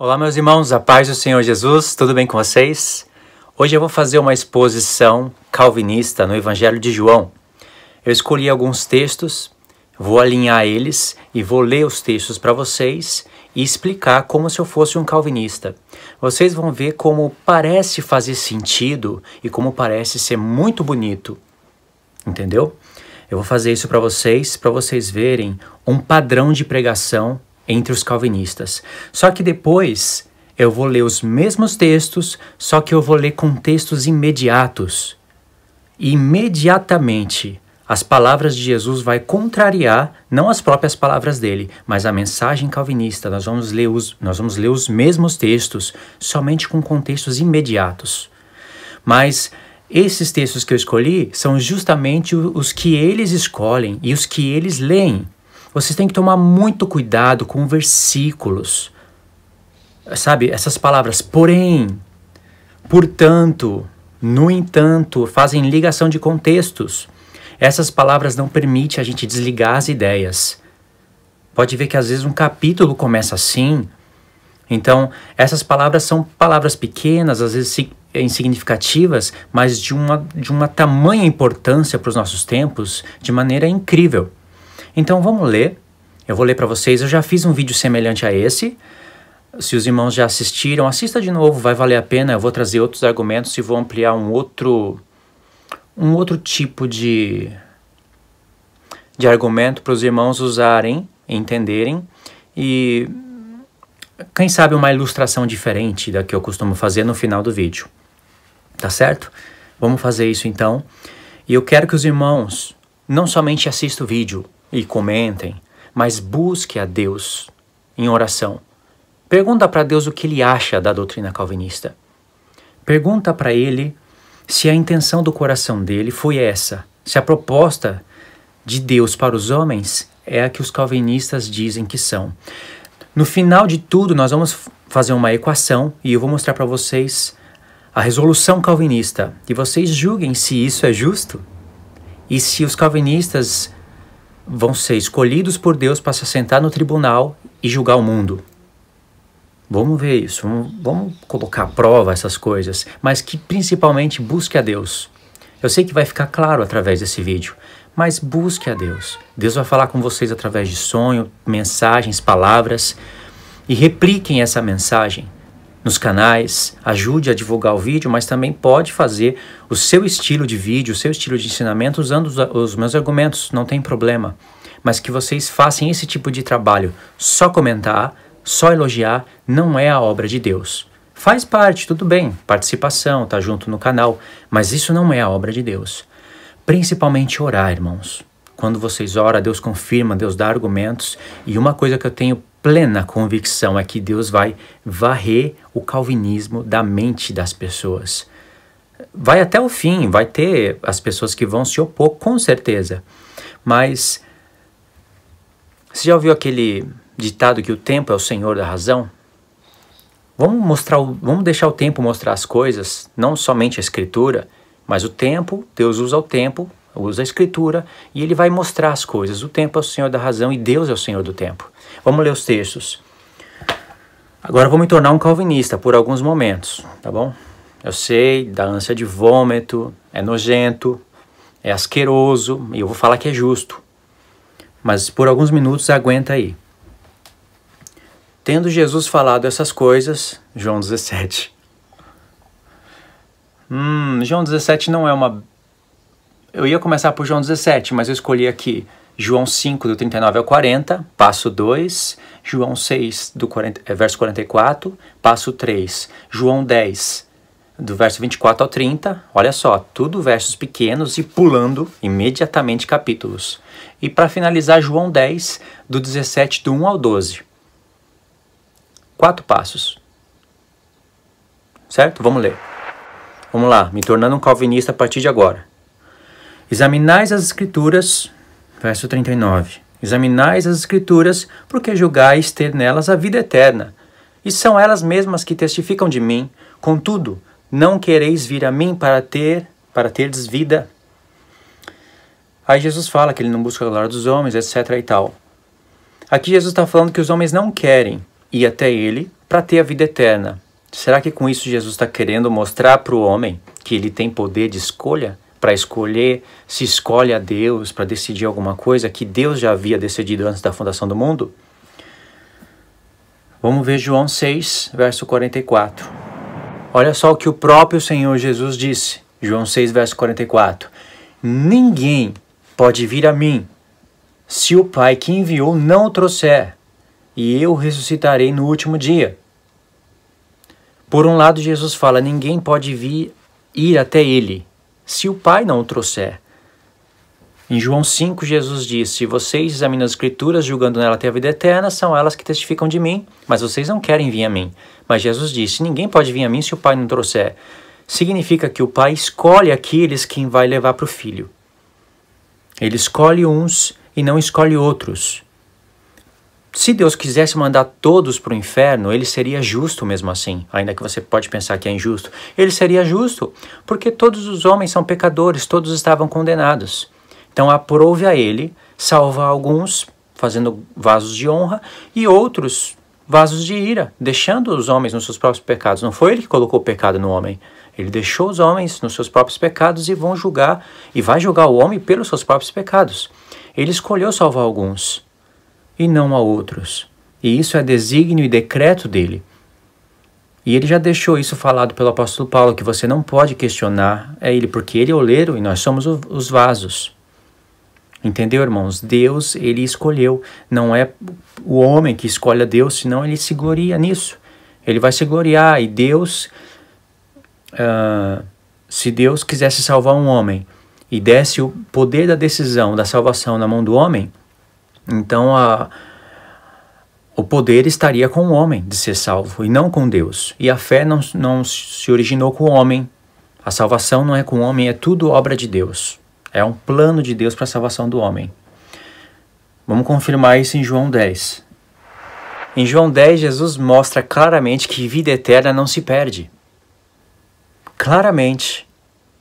Olá, meus irmãos, a paz do Senhor Jesus, tudo bem com vocês? Hoje eu vou fazer uma exposição calvinista no Evangelho de João. Eu escolhi alguns textos, vou alinhar eles e vou ler os textos para vocês e explicar como se eu fosse um calvinista. Vocês vão ver como parece fazer sentido e como parece ser muito bonito. Entendeu? Eu vou fazer isso para vocês, para vocês verem um padrão de pregação entre os calvinistas. Só que depois eu vou ler os mesmos textos, só que eu vou ler com textos imediatos. imediatamente as palavras de Jesus vai contrariar não as próprias palavras dele, mas a mensagem calvinista. Nós vamos ler os, nós vamos ler os mesmos textos, somente com contextos imediatos. Mas esses textos que eu escolhi são justamente os que eles escolhem e os que eles leem. Vocês têm que tomar muito cuidado com versículos. Sabe, essas palavras, porém, portanto, no entanto, fazem ligação de contextos. Essas palavras não permitem a gente desligar as ideias. Pode ver que às vezes um capítulo começa assim. Então, essas palavras são palavras pequenas, às vezes eh, insignificativas, mas de uma, de uma tamanha importância para os nossos tempos, de maneira incrível. Então vamos ler. Eu vou ler para vocês. Eu já fiz um vídeo semelhante a esse. Se os irmãos já assistiram, assista de novo, vai valer a pena. Eu vou trazer outros argumentos e vou ampliar um outro um outro tipo de de argumento para os irmãos usarem, entenderem e quem sabe uma ilustração diferente da que eu costumo fazer no final do vídeo. Tá certo? Vamos fazer isso então. E eu quero que os irmãos não somente assistam o vídeo, e comentem, mas busque a Deus em oração. Pergunta para Deus o que ele acha da doutrina calvinista. Pergunta para ele se a intenção do coração dele foi essa, se a proposta de Deus para os homens é a que os calvinistas dizem que são. No final de tudo, nós vamos fazer uma equação e eu vou mostrar para vocês a resolução calvinista e vocês julguem se isso é justo e se os calvinistas vão ser escolhidos por Deus para se sentar no tribunal e julgar o mundo. Vamos ver isso, vamos, vamos colocar à prova essas coisas, mas que principalmente busque a Deus. Eu sei que vai ficar claro através desse vídeo, mas busque a Deus. Deus vai falar com vocês através de sonho, mensagens, palavras e repliquem essa mensagem nos canais, ajude a divulgar o vídeo, mas também pode fazer o seu estilo de vídeo, o seu estilo de ensinamento usando os, os meus argumentos, não tem problema. Mas que vocês façam esse tipo de trabalho, só comentar, só elogiar, não é a obra de Deus. Faz parte, tudo bem, participação, tá junto no canal, mas isso não é a obra de Deus. Principalmente orar, irmãos. Quando vocês oram, Deus confirma, Deus dá argumentos, e uma coisa que eu tenho plena convicção é que Deus vai varrer o calvinismo da mente das pessoas. Vai até o fim, vai ter as pessoas que vão se opor, com certeza. Mas você já ouviu aquele ditado que o tempo é o senhor da razão? Vamos mostrar, vamos deixar o tempo mostrar as coisas, não somente a escritura, mas o tempo, Deus usa o tempo, usa a escritura e ele vai mostrar as coisas. O tempo é o senhor da razão e Deus é o senhor do tempo. Vamos ler os textos. Agora vou me tornar um calvinista por alguns momentos, tá bom? Eu sei, dá ânsia de vômito, é nojento, é asqueroso, e eu vou falar que é justo. Mas por alguns minutos aguenta aí. Tendo Jesus falado essas coisas, João 17. Hum, João 17 não é uma. Eu ia começar por João 17, mas eu escolhi aqui. João 5, do 39 ao 40, passo 2. João 6, do 40, eh, verso 44, passo 3. João 10, do verso 24 ao 30. Olha só, tudo versos pequenos e pulando imediatamente capítulos. E para finalizar, João 10, do 17, do 1 ao 12. Quatro passos. Certo? Vamos ler. Vamos lá, me tornando um calvinista a partir de agora. Examinais as Escrituras, Verso 39. Examinais as Escrituras, porque julgais ter nelas a vida eterna. E são elas mesmas que testificam de mim. Contudo, não quereis vir a mim para ter, para terdes vida. Aí Jesus fala que ele não busca a glória dos homens, etc. e tal. Aqui Jesus está falando que os homens não querem ir até ele para ter a vida eterna. Será que com isso Jesus está querendo mostrar para o homem que ele tem poder de escolha? para escolher, se escolhe a Deus para decidir alguma coisa que Deus já havia decidido antes da fundação do mundo? Vamos ver João 6, verso 44. Olha só o que o próprio Senhor Jesus disse. João 6, verso 44. Ninguém pode vir a mim se o Pai que enviou não o trouxer, e eu ressuscitarei no último dia. Por um lado, Jesus fala: ninguém pode vir ir até ele se o Pai não o trouxer. Em João 5, Jesus diz: Se vocês examinam as Escrituras, julgando nela ter a vida eterna, são elas que testificam de mim, mas vocês não querem vir a mim. Mas Jesus disse: Ninguém pode vir a mim se o Pai não trouxer. Significa que o Pai escolhe aqueles quem vai levar para o Filho. Ele escolhe uns e não escolhe outros. Se Deus quisesse mandar todos para o inferno, ele seria justo mesmo assim, ainda que você pode pensar que é injusto. Ele seria justo, porque todos os homens são pecadores, todos estavam condenados. Então aprove a ele salvar alguns, fazendo vasos de honra, e outros vasos de ira, deixando os homens nos seus próprios pecados. Não foi ele que colocou o pecado no homem. Ele deixou os homens nos seus próprios pecados e vão julgar e vai julgar o homem pelos seus próprios pecados. Ele escolheu salvar alguns e não a outros. E isso é desígnio e decreto dele. E ele já deixou isso falado pelo apóstolo Paulo, que você não pode questionar é ele, porque ele é o oleiro e nós somos os vasos. Entendeu, irmãos? Deus, ele escolheu. Não é o homem que escolhe a Deus, senão ele se gloria nisso. Ele vai se gloriar. E Deus, uh, se Deus quisesse salvar um homem e desse o poder da decisão, da salvação na mão do homem, então a, o poder estaria com o homem de ser salvo e não com Deus. E a fé não, não se originou com o homem. A salvação não é com o homem, é tudo obra de Deus. É um plano de Deus para a salvação do homem. Vamos confirmar isso em João 10. Em João 10, Jesus mostra claramente que vida eterna não se perde. Claramente.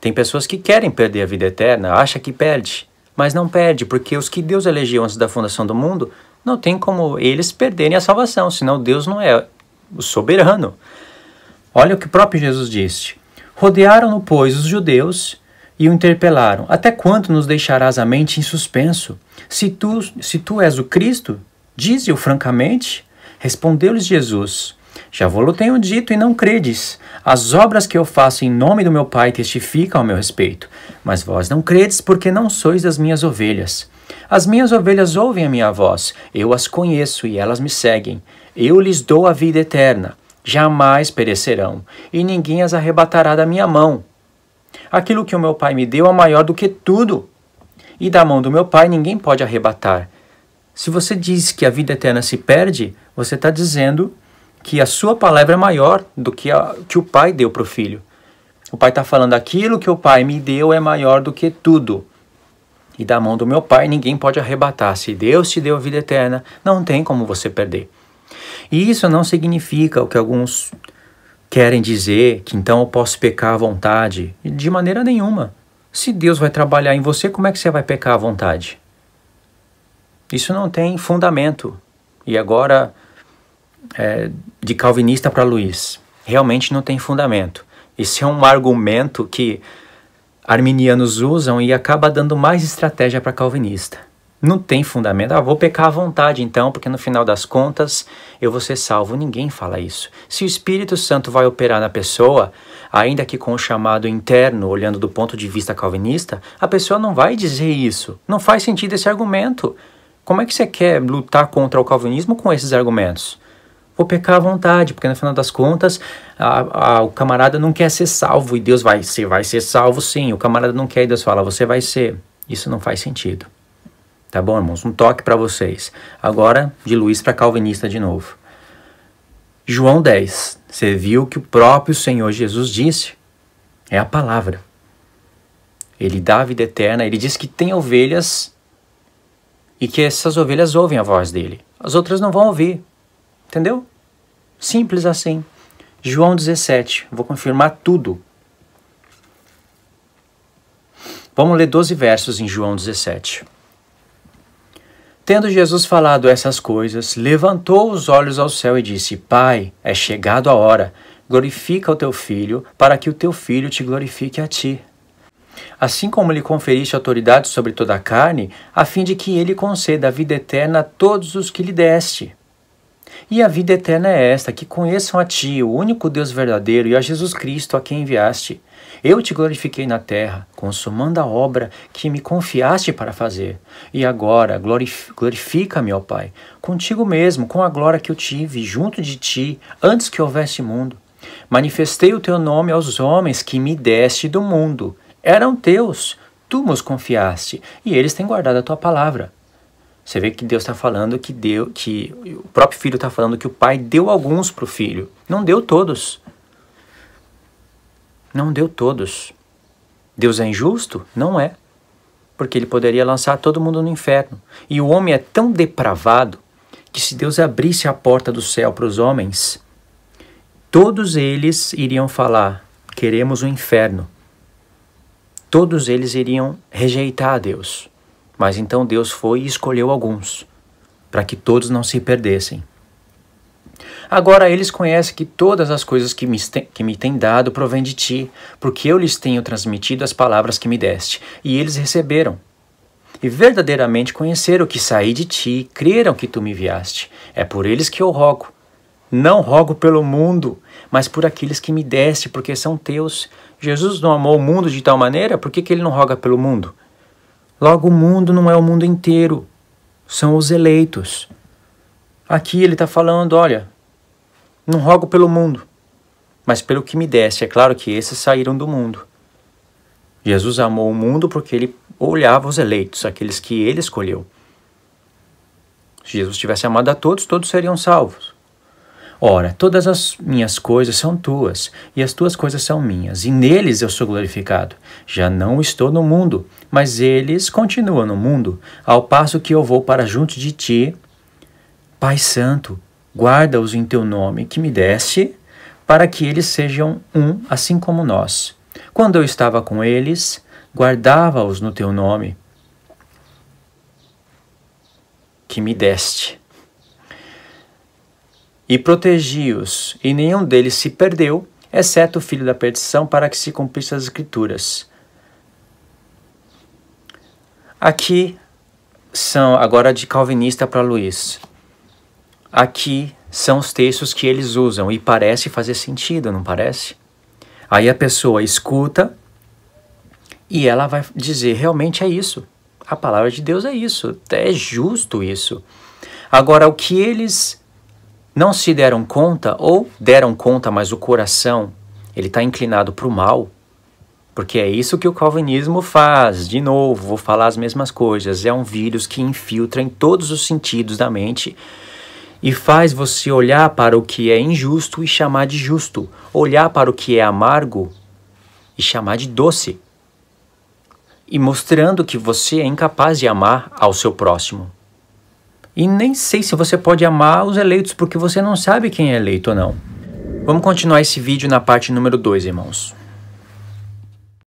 Tem pessoas que querem perder a vida eterna, acha que perde. Mas não perde, porque os que Deus elegeu antes da fundação do mundo, não tem como eles perderem a salvação, senão Deus não é o soberano. Olha o que o próprio Jesus disse. Rodearam-no, pois, os judeus e o interpelaram: Até quando nos deixarás a mente em suspenso? Se tu, se tu és o Cristo, dize-o francamente. Respondeu-lhes Jesus: já vou tenho dito e não credes. As obras que eu faço em nome do meu Pai testificam ao meu respeito. Mas vós não credes, porque não sois das minhas ovelhas. As minhas ovelhas ouvem a minha voz, eu as conheço e elas me seguem. Eu lhes dou a vida eterna, jamais perecerão, e ninguém as arrebatará da minha mão. Aquilo que o meu Pai me deu é maior do que tudo, e da mão do meu Pai ninguém pode arrebatar. Se você diz que a vida eterna se perde, você está dizendo que a sua palavra é maior do que, a, que o pai deu para o filho. O pai está falando: aquilo que o pai me deu é maior do que tudo. E da mão do meu pai ninguém pode arrebatar. Se Deus te deu a vida eterna, não tem como você perder. E isso não significa o que alguns querem dizer, que então eu posso pecar à vontade. De maneira nenhuma. Se Deus vai trabalhar em você, como é que você vai pecar à vontade? Isso não tem fundamento. E agora é, de calvinista para Luiz realmente não tem fundamento. Isso é um argumento que arminianos usam e acaba dando mais estratégia para calvinista. Não tem fundamento. Ah, vou pecar à vontade então, porque no final das contas eu vou ser salvo. Ninguém fala isso. Se o Espírito Santo vai operar na pessoa, ainda que com o chamado interno, olhando do ponto de vista calvinista, a pessoa não vai dizer isso. Não faz sentido esse argumento. Como é que você quer lutar contra o calvinismo com esses argumentos? vou pecar à vontade, porque no final das contas a, a, o camarada não quer ser salvo e Deus vai ser, vai ser salvo sim. O camarada não quer e Deus fala, você vai ser. Isso não faz sentido. Tá bom, irmãos? Um toque para vocês. Agora, de Luiz para Calvinista de novo. João 10. Você viu que o próprio Senhor Jesus disse? É a palavra. Ele dá a vida eterna, ele diz que tem ovelhas e que essas ovelhas ouvem a voz dele. As outras não vão ouvir, Entendeu? Simples assim. João 17, vou confirmar tudo. Vamos ler 12 versos em João 17. Tendo Jesus falado essas coisas, levantou os olhos ao céu e disse: Pai, é chegado a hora. Glorifica o teu filho, para que o teu filho te glorifique a ti. Assim como lhe conferiste autoridade sobre toda a carne, a fim de que ele conceda a vida eterna a todos os que lhe deste. E a vida eterna é esta: que conheçam a Ti, o único Deus verdadeiro, e a Jesus Cristo, a quem enviaste. Eu te glorifiquei na terra, consumando a obra que me confiaste para fazer. E agora, glorifica-me, ó Pai, contigo mesmo, com a glória que eu tive junto de ti antes que houvesse mundo. Manifestei o teu nome aos homens que me deste do mundo. Eram teus, tu nos confiaste, e eles têm guardado a tua palavra. Você vê que Deus está falando que deu, que o próprio filho está falando que o pai deu alguns para o filho. Não deu todos. Não deu todos. Deus é injusto? Não é. Porque ele poderia lançar todo mundo no inferno. E o homem é tão depravado que se Deus abrisse a porta do céu para os homens, todos eles iriam falar: queremos o inferno. Todos eles iriam rejeitar a Deus. Mas então Deus foi e escolheu alguns, para que todos não se perdessem. Agora eles conhecem que todas as coisas que me, que me dado provêm de ti, porque eu lhes tenho transmitido as palavras que me deste, e eles receberam. E verdadeiramente conheceram que saí de ti, e creram que tu me enviaste. É por eles que eu rogo. Não rogo pelo mundo, mas por aqueles que me deste, porque são teus. Jesus não amou o mundo de tal maneira, por que, que ele não roga pelo mundo? Logo, o mundo não é o mundo inteiro, são os eleitos. Aqui ele está falando: olha, não rogo pelo mundo, mas pelo que me deste. É claro que esses saíram do mundo. Jesus amou o mundo porque ele olhava os eleitos, aqueles que ele escolheu. Se Jesus tivesse amado a todos, todos seriam salvos. Ora, todas as minhas coisas são tuas, e as tuas coisas são minhas, e neles eu sou glorificado. Já não estou no mundo, mas eles continuam no mundo, ao passo que eu vou para junto de ti. Pai Santo, guarda-os em teu nome que me deste, para que eles sejam um, assim como nós. Quando eu estava com eles, guardava-os no teu nome que me deste e protegi-os, e nenhum deles se perdeu, exceto o filho da perdição, para que se cumprissem as Escrituras. Aqui são, agora de calvinista para Luiz, aqui são os textos que eles usam e parece fazer sentido, não parece? Aí a pessoa escuta e ela vai dizer: realmente é isso. A palavra de Deus é isso. É justo isso. Agora, o que eles não se deram conta ou deram conta, mas o coração ele está inclinado para o mal, porque é isso que o calvinismo faz. De novo, vou falar as mesmas coisas. É um vírus que infiltra em todos os sentidos da mente e faz você olhar para o que é injusto e chamar de justo, olhar para o que é amargo e chamar de doce, e mostrando que você é incapaz de amar ao seu próximo. E nem sei se você pode amar os eleitos, porque você não sabe quem é eleito ou não. Vamos continuar esse vídeo na parte número 2, irmãos.